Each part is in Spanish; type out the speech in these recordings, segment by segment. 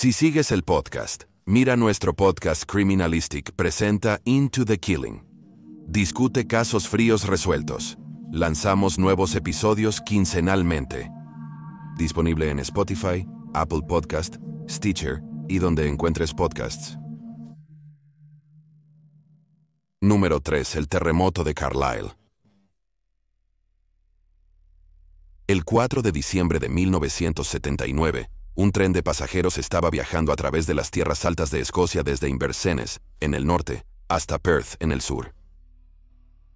Si sigues el podcast, mira nuestro podcast Criminalistic presenta Into the Killing. Discute casos fríos resueltos. Lanzamos nuevos episodios quincenalmente. Disponible en Spotify, Apple Podcast, Stitcher y donde encuentres podcasts. Número 3. El terremoto de Carlisle. El 4 de diciembre de 1979, un tren de pasajeros estaba viajando a través de las tierras altas de Escocia desde Inversenes, en el norte, hasta Perth, en el sur.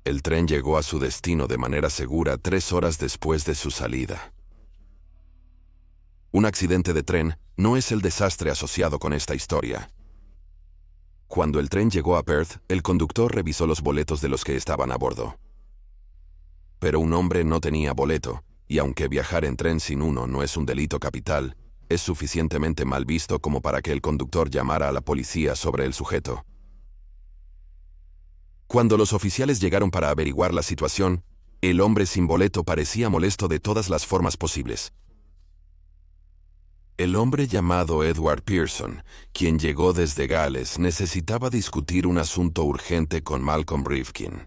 El tren llegó a su destino de manera segura tres horas después de su salida. Un accidente de tren no es el desastre asociado con esta historia. Cuando el tren llegó a Perth, el conductor revisó los boletos de los que estaban a bordo. Pero un hombre no tenía boleto, y aunque viajar en tren sin uno no es un delito capital, es suficientemente mal visto como para que el conductor llamara a la policía sobre el sujeto. Cuando los oficiales llegaron para averiguar la situación, el hombre sin boleto parecía molesto de todas las formas posibles. El hombre llamado Edward Pearson, quien llegó desde Gales, necesitaba discutir un asunto urgente con Malcolm Rifkin.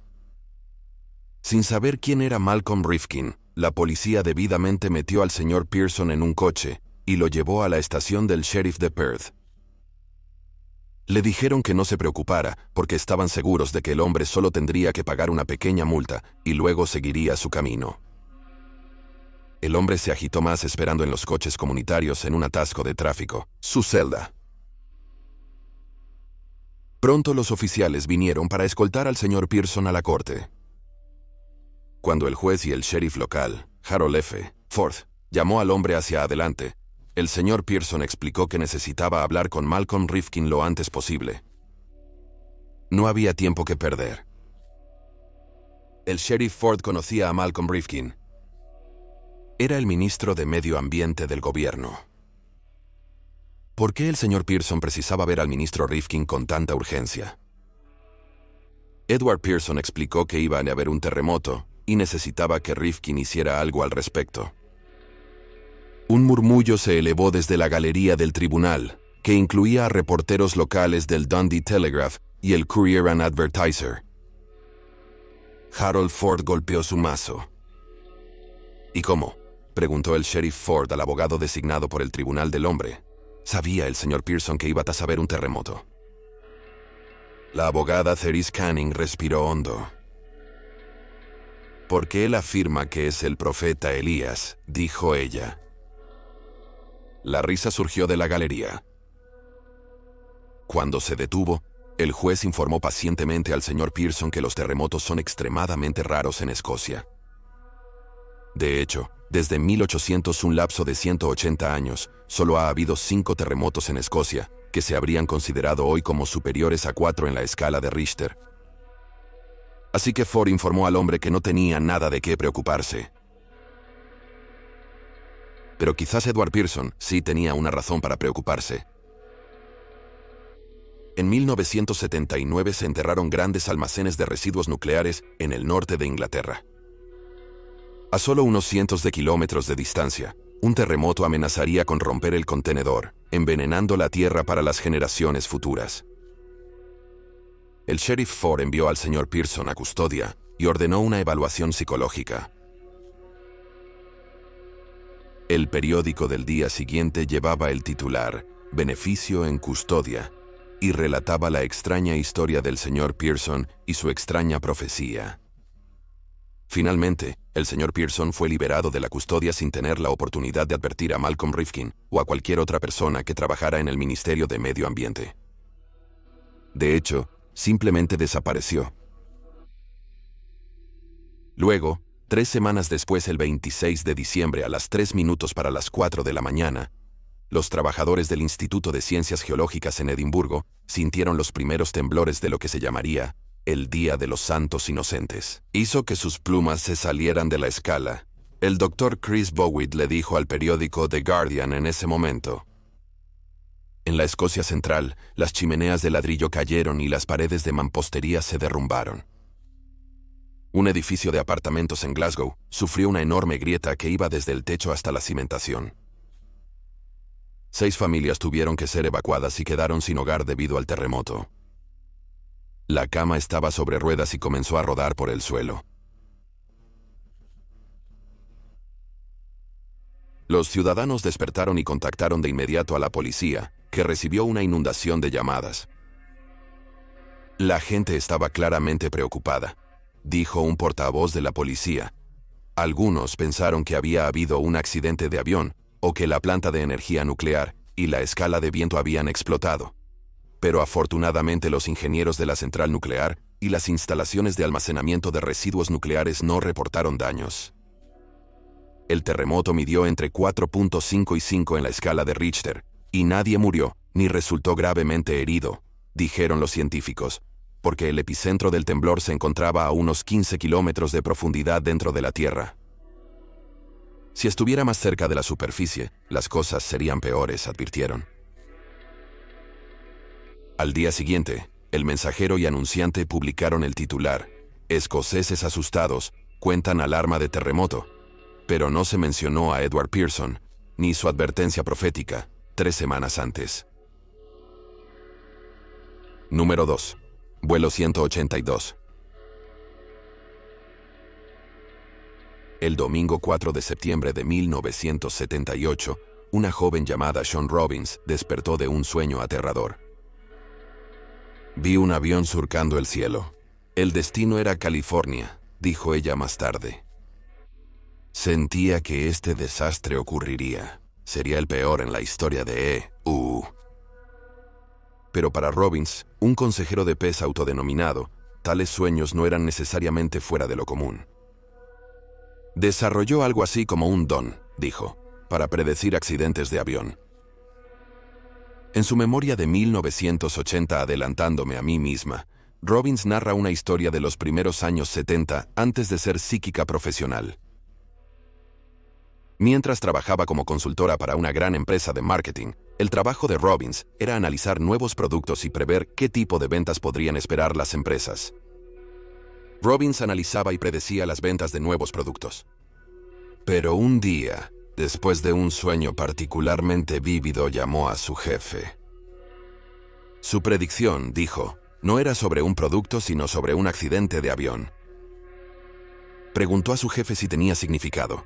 Sin saber quién era Malcolm Rifkin, la policía debidamente metió al señor Pearson en un coche, y lo llevó a la estación del sheriff de Perth. Le dijeron que no se preocupara, porque estaban seguros de que el hombre solo tendría que pagar una pequeña multa y luego seguiría su camino. El hombre se agitó más esperando en los coches comunitarios en un atasco de tráfico, su celda. Pronto los oficiales vinieron para escoltar al señor Pearson a la corte. Cuando el juez y el sheriff local, Harold F. Ford, llamó al hombre hacia adelante, el señor Pearson explicó que necesitaba hablar con Malcolm Rifkin lo antes posible. No había tiempo que perder. El sheriff Ford conocía a Malcolm Rifkin. Era el ministro de Medio Ambiente del gobierno. ¿Por qué el señor Pearson precisaba ver al ministro Rifkin con tanta urgencia? Edward Pearson explicó que iba a haber un terremoto y necesitaba que Rifkin hiciera algo al respecto. Un murmullo se elevó desde la galería del tribunal, que incluía a reporteros locales del Dundee Telegraph y el Courier and Advertiser. Harold Ford golpeó su mazo. ¿Y cómo? preguntó el sheriff Ford al abogado designado por el Tribunal del Hombre. Sabía el señor Pearson que iba a saber un terremoto. La abogada Therese Canning respiró hondo. Porque él afirma que es el profeta Elías, dijo ella. La risa surgió de la galería. Cuando se detuvo, el juez informó pacientemente al señor Pearson que los terremotos son extremadamente raros en Escocia. De hecho, desde 1800, un lapso de 180 años, solo ha habido cinco terremotos en Escocia, que se habrían considerado hoy como superiores a cuatro en la escala de Richter. Así que Ford informó al hombre que no tenía nada de qué preocuparse, pero quizás Edward Pearson sí tenía una razón para preocuparse. En 1979 se enterraron grandes almacenes de residuos nucleares en el norte de Inglaterra. A solo unos cientos de kilómetros de distancia, un terremoto amenazaría con romper el contenedor, envenenando la tierra para las generaciones futuras. El sheriff Ford envió al señor Pearson a custodia y ordenó una evaluación psicológica. El periódico del día siguiente llevaba el titular, Beneficio en Custodia, y relataba la extraña historia del señor Pearson y su extraña profecía. Finalmente, el señor Pearson fue liberado de la custodia sin tener la oportunidad de advertir a Malcolm Rifkin o a cualquier otra persona que trabajara en el Ministerio de Medio Ambiente. De hecho, simplemente desapareció. Luego, Tres semanas después, el 26 de diciembre, a las 3 minutos para las 4 de la mañana, los trabajadores del Instituto de Ciencias Geológicas en Edimburgo sintieron los primeros temblores de lo que se llamaría el Día de los Santos Inocentes. Hizo que sus plumas se salieran de la escala. El doctor Chris Bowitt le dijo al periódico The Guardian en ese momento, en la Escocia central, las chimeneas de ladrillo cayeron y las paredes de mampostería se derrumbaron un edificio de apartamentos en Glasgow, sufrió una enorme grieta que iba desde el techo hasta la cimentación. Seis familias tuvieron que ser evacuadas y quedaron sin hogar debido al terremoto. La cama estaba sobre ruedas y comenzó a rodar por el suelo. Los ciudadanos despertaron y contactaron de inmediato a la policía, que recibió una inundación de llamadas. La gente estaba claramente preocupada, dijo un portavoz de la policía. Algunos pensaron que había habido un accidente de avión, o que la planta de energía nuclear y la escala de viento habían explotado. Pero afortunadamente los ingenieros de la central nuclear y las instalaciones de almacenamiento de residuos nucleares no reportaron daños. El terremoto midió entre 4.5 y 5 en la escala de Richter, y nadie murió, ni resultó gravemente herido, dijeron los científicos, porque el epicentro del temblor se encontraba a unos 15 kilómetros de profundidad dentro de la Tierra. Si estuviera más cerca de la superficie, las cosas serían peores, advirtieron. Al día siguiente, el mensajero y anunciante publicaron el titular, Escoceses asustados, cuentan alarma de terremoto, pero no se mencionó a Edward Pearson, ni su advertencia profética, tres semanas antes. Número 2. Vuelo 182. El domingo 4 de septiembre de 1978, una joven llamada Sean Robbins despertó de un sueño aterrador. Vi un avión surcando el cielo. El destino era California, dijo ella más tarde. Sentía que este desastre ocurriría. Sería el peor en la historia de E.U. Pero para Robbins, un consejero de PES autodenominado, tales sueños no eran necesariamente fuera de lo común. Desarrolló algo así como un don, dijo, para predecir accidentes de avión. En su memoria de 1980 adelantándome a mí misma, Robbins narra una historia de los primeros años 70 antes de ser psíquica profesional. Mientras trabajaba como consultora para una gran empresa de marketing, el trabajo de Robbins era analizar nuevos productos y prever qué tipo de ventas podrían esperar las empresas. Robbins analizaba y predecía las ventas de nuevos productos. Pero un día, después de un sueño particularmente vívido, llamó a su jefe. Su predicción, dijo, no era sobre un producto sino sobre un accidente de avión. Preguntó a su jefe si tenía significado.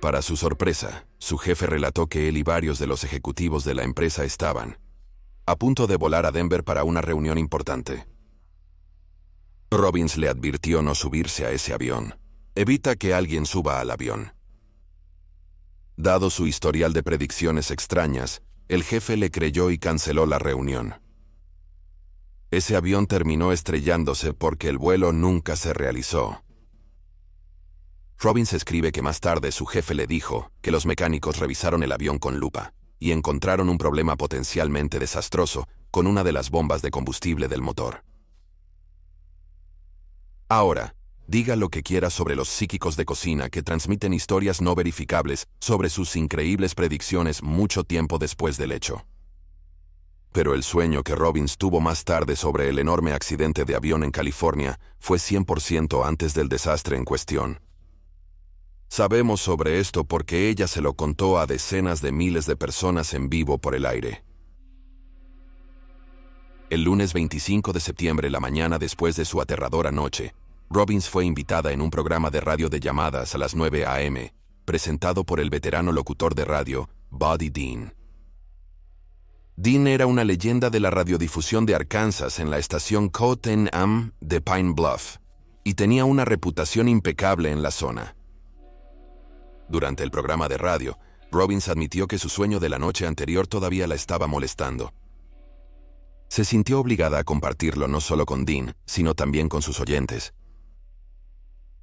Para su sorpresa, su jefe relató que él y varios de los ejecutivos de la empresa estaban a punto de volar a Denver para una reunión importante. Robbins le advirtió no subirse a ese avión. Evita que alguien suba al avión. Dado su historial de predicciones extrañas, el jefe le creyó y canceló la reunión. Ese avión terminó estrellándose porque el vuelo nunca se realizó. Robbins escribe que más tarde su jefe le dijo que los mecánicos revisaron el avión con lupa y encontraron un problema potencialmente desastroso con una de las bombas de combustible del motor. Ahora, diga lo que quiera sobre los psíquicos de cocina que transmiten historias no verificables sobre sus increíbles predicciones mucho tiempo después del hecho. Pero el sueño que Robbins tuvo más tarde sobre el enorme accidente de avión en California fue 100% antes del desastre en cuestión. Sabemos sobre esto porque ella se lo contó a decenas de miles de personas en vivo por el aire. El lunes 25 de septiembre, la mañana después de su aterradora noche, Robbins fue invitada en un programa de radio de llamadas a las 9 a.m., presentado por el veterano locutor de radio, Buddy Dean. Dean era una leyenda de la radiodifusión de Arkansas en la estación Coten Am de Pine Bluff, y tenía una reputación impecable en la zona. Durante el programa de radio, Robbins admitió que su sueño de la noche anterior todavía la estaba molestando. Se sintió obligada a compartirlo no solo con Dean, sino también con sus oyentes.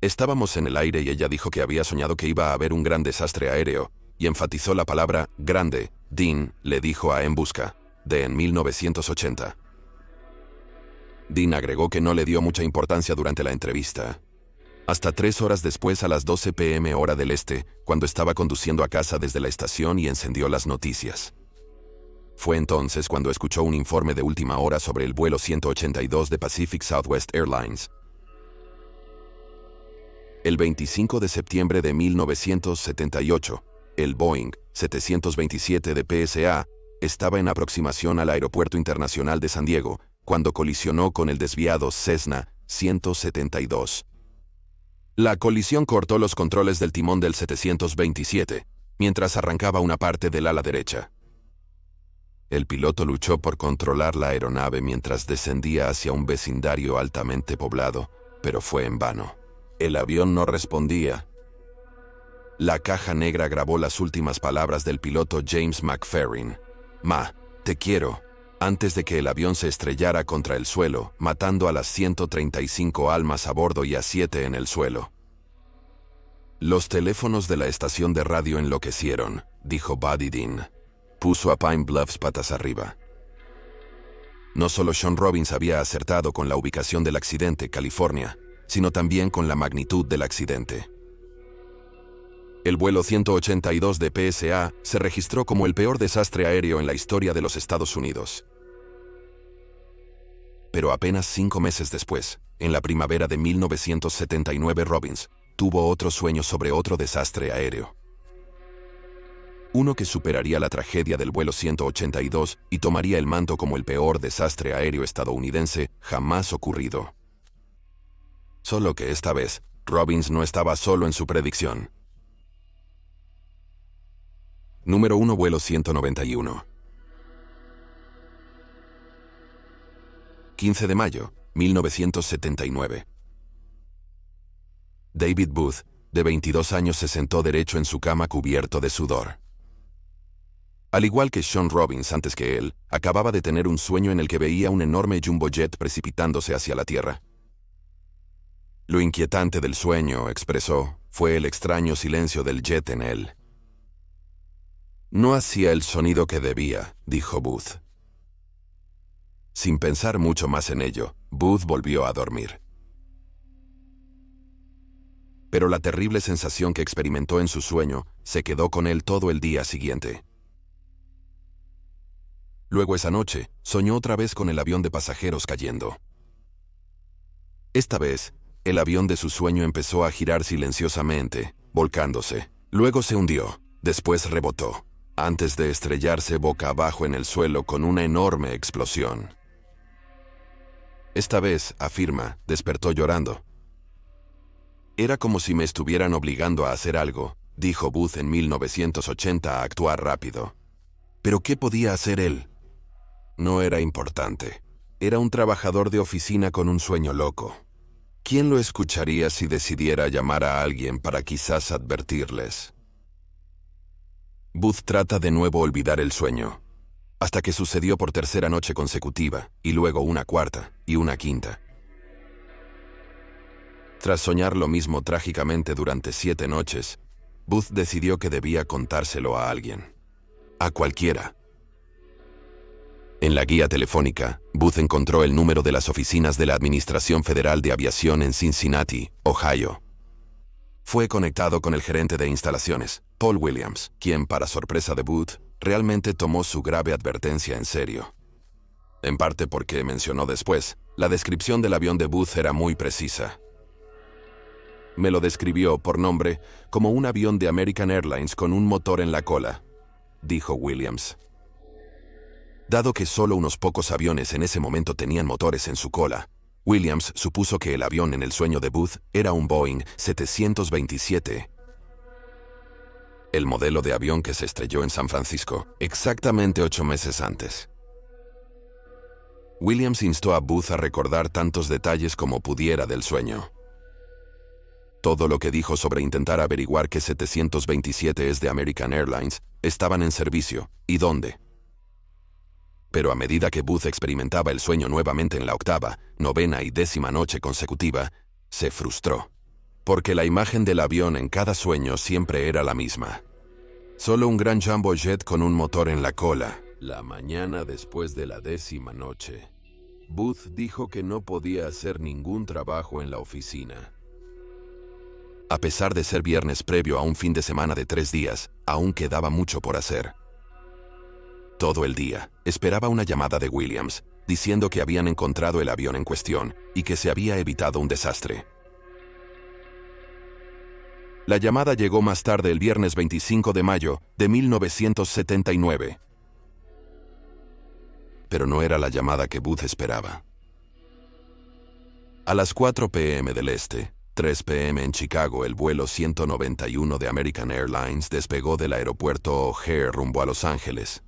Estábamos en el aire y ella dijo que había soñado que iba a haber un gran desastre aéreo, y enfatizó la palabra grande, Dean le dijo a En Busca, de en 1980. Dean agregó que no le dio mucha importancia durante la entrevista, hasta tres horas después a las 12 pm hora del este, cuando estaba conduciendo a casa desde la estación y encendió las noticias. Fue entonces cuando escuchó un informe de última hora sobre el vuelo 182 de Pacific Southwest Airlines. El 25 de septiembre de 1978, el Boeing 727 de PSA estaba en aproximación al Aeropuerto Internacional de San Diego cuando colisionó con el desviado Cessna 172. La colisión cortó los controles del timón del 727, mientras arrancaba una parte del ala derecha. El piloto luchó por controlar la aeronave mientras descendía hacia un vecindario altamente poblado, pero fue en vano. El avión no respondía. La caja negra grabó las últimas palabras del piloto James McFerrin. Ma, te quiero, antes de que el avión se estrellara contra el suelo, matando a las 135 almas a bordo y a 7 en el suelo. Los teléfonos de la estación de radio enloquecieron, dijo Buddy Dean. Puso a Pine Bluffs patas arriba. No solo Sean Robbins había acertado con la ubicación del accidente, California, sino también con la magnitud del accidente. El vuelo 182 de PSA se registró como el peor desastre aéreo en la historia de los Estados Unidos pero apenas cinco meses después, en la primavera de 1979 Robbins, tuvo otro sueño sobre otro desastre aéreo. Uno que superaría la tragedia del vuelo 182 y tomaría el manto como el peor desastre aéreo estadounidense jamás ocurrido. Solo que esta vez, Robbins no estaba solo en su predicción. Número 1 Vuelo 191 15 de mayo, 1979. David Booth, de 22 años, se sentó derecho en su cama cubierto de sudor. Al igual que Sean Robbins antes que él, acababa de tener un sueño en el que veía un enorme jumbo jet precipitándose hacia la Tierra. Lo inquietante del sueño, expresó, fue el extraño silencio del jet en él. No hacía el sonido que debía, dijo Booth. Sin pensar mucho más en ello, Booth volvió a dormir. Pero la terrible sensación que experimentó en su sueño se quedó con él todo el día siguiente. Luego esa noche, soñó otra vez con el avión de pasajeros cayendo. Esta vez, el avión de su sueño empezó a girar silenciosamente, volcándose. Luego se hundió, después rebotó, antes de estrellarse boca abajo en el suelo con una enorme explosión. Esta vez, afirma, despertó llorando. Era como si me estuvieran obligando a hacer algo, dijo Booth en 1980 a actuar rápido. Pero ¿qué podía hacer él? No era importante. Era un trabajador de oficina con un sueño loco. ¿Quién lo escucharía si decidiera llamar a alguien para quizás advertirles? Booth trata de nuevo olvidar el sueño, hasta que sucedió por tercera noche consecutiva, y luego una cuarta, y una quinta. Tras soñar lo mismo trágicamente durante siete noches, Booth decidió que debía contárselo a alguien. A cualquiera. En la guía telefónica, Booth encontró el número de las oficinas de la Administración Federal de Aviación en Cincinnati, Ohio. Fue conectado con el gerente de instalaciones, Paul Williams, quien, para sorpresa de Booth, realmente tomó su grave advertencia en serio. En parte porque mencionó después, la descripción del avión de Booth era muy precisa. Me lo describió, por nombre, como un avión de American Airlines con un motor en la cola, dijo Williams. Dado que solo unos pocos aviones en ese momento tenían motores en su cola, Williams supuso que el avión en el sueño de Booth era un Boeing 727 el modelo de avión que se estrelló en San Francisco, exactamente ocho meses antes. Williams instó a Booth a recordar tantos detalles como pudiera del sueño. Todo lo que dijo sobre intentar averiguar qué 727 es de American Airlines estaban en servicio y dónde. Pero a medida que Booth experimentaba el sueño nuevamente en la octava, novena y décima noche consecutiva, se frustró porque la imagen del avión en cada sueño siempre era la misma. Solo un gran jumbo jet con un motor en la cola. La mañana después de la décima noche, Booth dijo que no podía hacer ningún trabajo en la oficina. A pesar de ser viernes previo a un fin de semana de tres días, aún quedaba mucho por hacer. Todo el día, esperaba una llamada de Williams, diciendo que habían encontrado el avión en cuestión y que se había evitado un desastre. La llamada llegó más tarde el viernes 25 de mayo de 1979. Pero no era la llamada que Booth esperaba. A las 4 p.m. del este, 3 p.m. en Chicago, el vuelo 191 de American Airlines despegó del aeropuerto O'Hare rumbo a Los Ángeles.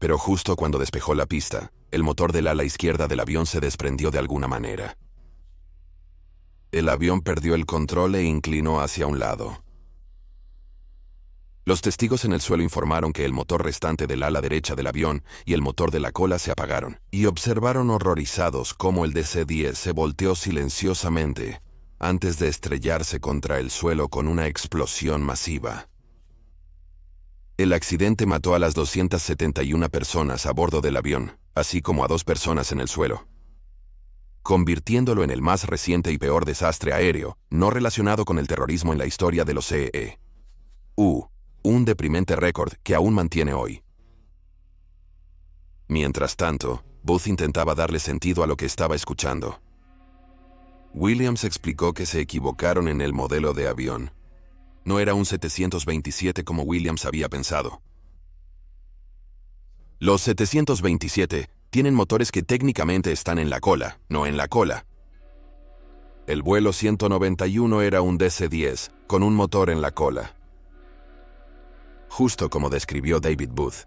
Pero justo cuando despejó la pista, el motor del ala izquierda del avión se desprendió de alguna manera el avión perdió el control e inclinó hacia un lado. Los testigos en el suelo informaron que el motor restante del ala derecha del avión y el motor de la cola se apagaron, y observaron horrorizados cómo el DC-10 se volteó silenciosamente antes de estrellarse contra el suelo con una explosión masiva. El accidente mató a las 271 personas a bordo del avión, así como a dos personas en el suelo, convirtiéndolo en el más reciente y peor desastre aéreo no relacionado con el terrorismo en la historia de los CEE. E. U. Un deprimente récord que aún mantiene hoy. Mientras tanto, Booth intentaba darle sentido a lo que estaba escuchando. Williams explicó que se equivocaron en el modelo de avión. No era un 727 como Williams había pensado. Los 727 tienen motores que técnicamente están en la cola, no en la cola. El vuelo 191 era un DC-10, con un motor en la cola. Justo como describió David Booth.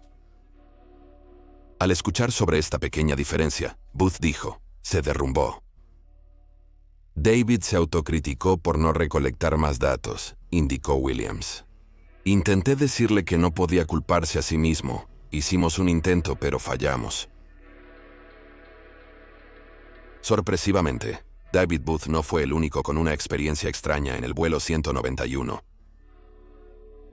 Al escuchar sobre esta pequeña diferencia, Booth dijo, se derrumbó. David se autocriticó por no recolectar más datos, indicó Williams. Intenté decirle que no podía culparse a sí mismo, hicimos un intento pero fallamos. Sorpresivamente, David Booth no fue el único con una experiencia extraña en el vuelo 191.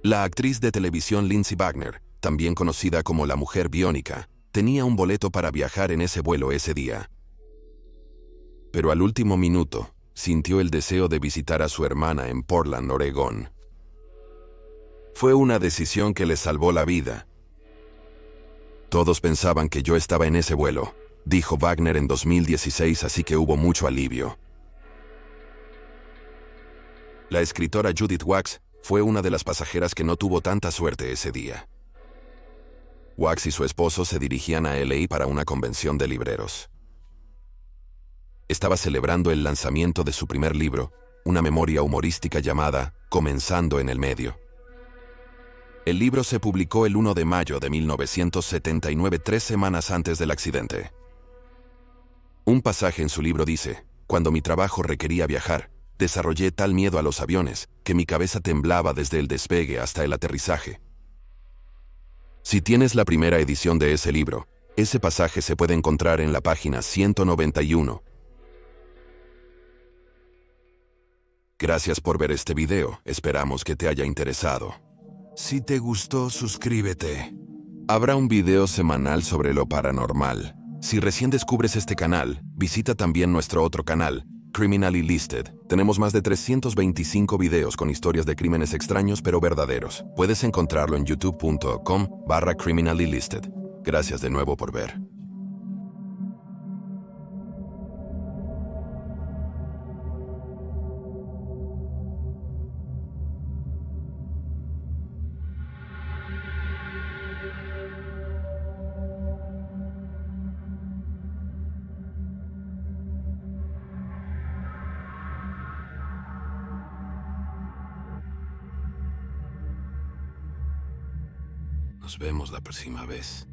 La actriz de televisión Lindsay Wagner, también conocida como la mujer biónica, tenía un boleto para viajar en ese vuelo ese día. Pero al último minuto, sintió el deseo de visitar a su hermana en Portland, Oregón. Fue una decisión que le salvó la vida. Todos pensaban que yo estaba en ese vuelo, dijo Wagner en 2016, así que hubo mucho alivio. La escritora Judith Wax fue una de las pasajeras que no tuvo tanta suerte ese día. Wax y su esposo se dirigían a LA para una convención de libreros. Estaba celebrando el lanzamiento de su primer libro, una memoria humorística llamada Comenzando en el Medio. El libro se publicó el 1 de mayo de 1979, tres semanas antes del accidente. Un pasaje en su libro dice, cuando mi trabajo requería viajar, desarrollé tal miedo a los aviones que mi cabeza temblaba desde el despegue hasta el aterrizaje. Si tienes la primera edición de ese libro, ese pasaje se puede encontrar en la página 191. Gracias por ver este video, esperamos que te haya interesado. Si te gustó, suscríbete. Habrá un video semanal sobre lo paranormal. Si recién descubres este canal, visita también nuestro otro canal, Criminally Listed. Tenemos más de 325 videos con historias de crímenes extraños pero verdaderos. Puedes encontrarlo en youtube.com barra Criminally Listed. Gracias de nuevo por ver. vemos la próxima vez.